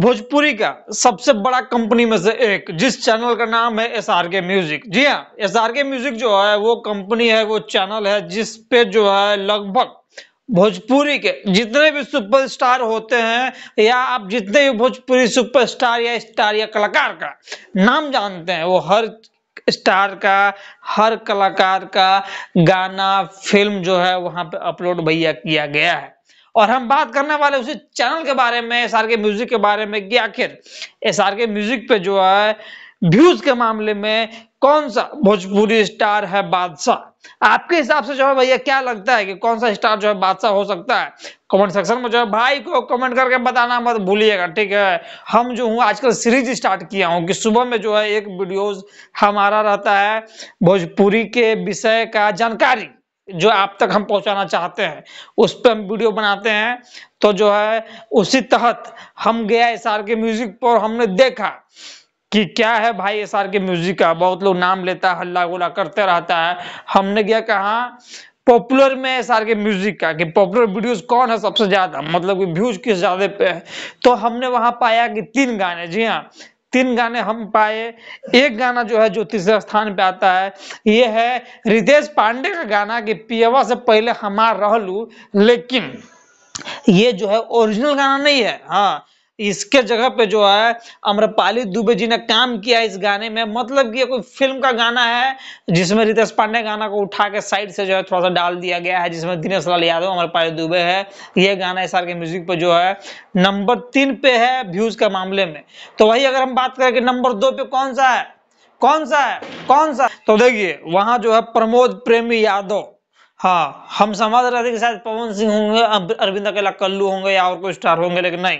भोजपुरी का सबसे बड़ा कंपनी में से एक जिस चैनल का नाम है एस आर के म्यूजिक जी हाँ एस आर के म्यूजिक जो है वो कंपनी है वो चैनल है जिस पे जो है लगभग भोजपुरी के जितने भी सुपरस्टार होते हैं या आप जितने भी भोजपुरी सुपरस्टार या स्टार या कलाकार का नाम जानते हैं वो हर स्टार का हर कलाकार का गाना फिल्म जो है वहां पे अपलोड भैया किया गया है और हम बात करने वाले उसी चैनल के बारे में एस के म्यूजिक के बारे में कि आखिर एस के म्यूजिक पे जो है व्यूज के मामले में कौन सा भोजपुरी स्टार है बादशाह आपके हिसाब से जो है भैया क्या लगता है कि कौन सा स्टार जो है बादशाह हो सकता है कमेंट सेक्शन में जो है भाई को कमेंट करके बताना मत भूलिएगा ठीक है हम जो हूँ आजकल सीरीज स्टार्ट किया हूँ कि सुबह में जो है एक वीडियोस हमारा रहता है भोजपुरी के विषय का जानकारी जो आप तक हम पहुंचाना चाहते हैं उस पर हम वीडियो बनाते हैं तो जो है उसी तहत हम गया एस के म्यूजिक पर हमने देखा कि क्या है भाई एस के म्यूजिक का बहुत लोग नाम लेता है हल्ला गोला करते रहता है हमने गया कहा पॉपुलर में एस के म्यूजिक का कि पॉपुलर वीडियोस कौन है सबसे ज्यादा मतलब कि व्यूज किस ज्यादा पे है तो हमने वहां पाया कि तीन गाने जी हाँ तीन गाने हम पाए एक गाना जो है जो तीसरे स्थान पे आता है ये है रितेश पांडे का गाना कि पियावा से पहले हमार रह लू लेकिन ये जो है ओरिजिनल गाना नहीं है हाँ इसके जगह पे जो है अम्रपाली दुबे जी ने काम किया इस गाने में मतलब कि कोई फिल्म का गाना है जिसमें रितेश पांडे गाना को उठा के साइड से जो है थोड़ा सा डाल दिया गया है जिसमें दिनेश लाल यादव अम्रपाली दुबे है ये गाना इस साल के म्यूजिक पे जो है नंबर तीन पे है व्यूज के मामले में तो वही अगर हम बात करें कि नंबर दो पे कौन सा है कौन सा है कौन सा तो देखिए वहां जो है प्रमोद प्रेमी यादव हाँ हम समाज राधे के शायद पवन सिंह होंगे अरविंद अकेला कल्लू होंगे या और कोई स्टार होंगे लेकिन नहीं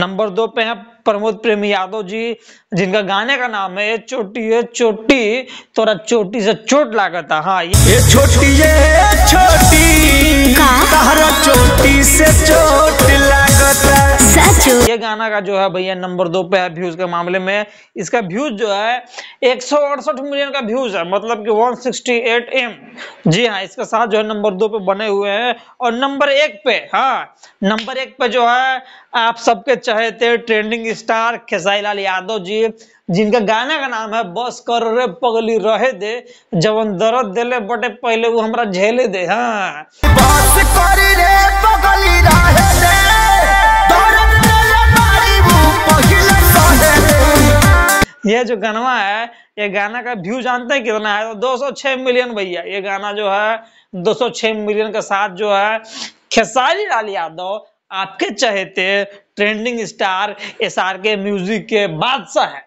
नंबर दो पे हैं प्रमोद प्रेमी यादव जी जिनका गाने का नाम है ये चोटी ये चोटी तोरा चोटी से चोट लागत हाँ ये, ये छोटी ये गाना का जो है भैया नंबर दो पे है व्यूज के मामले में इसका व्यूज जो है एक मिलियन का व्यूज है मतलब कि 168 एम जी हाँ इसके साथ जो है नंबर दो पे बने हुए हैं और नंबर एक पे हाँ नंबर एक पे जो है आप सबके चहेते ट्रेंडिंग स्टार खेसाई लाल यादव जी जिनका गाना का नाम है बस कर रे पगली रहे दे जवन दर्द दिले बटे पहले वो हमारा झेले दे हाँ बस कर रे पगली रहे ये जो गाना है ये गाना का व्यू जानते हैं कितना है तो 206 मिलियन भैया ये गाना जो है 206 मिलियन के साथ जो है खेसारी लाल यादव आपके चहेते trending star S R K music के बादशाह है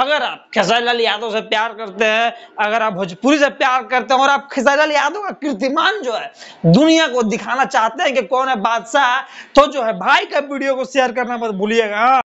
अगर आप खेसारी लाल यादव से प्यार करते हैं अगर आप भोजपुरी से प्यार करते हैं और आप खेसारी लाल यादव का कीर्तिमान जो है दुनिया को दिखाना चाहते हैं कि कौन है बादशाह तो जो है भाई का वीडियो को शेयर करना मत भूलिएगा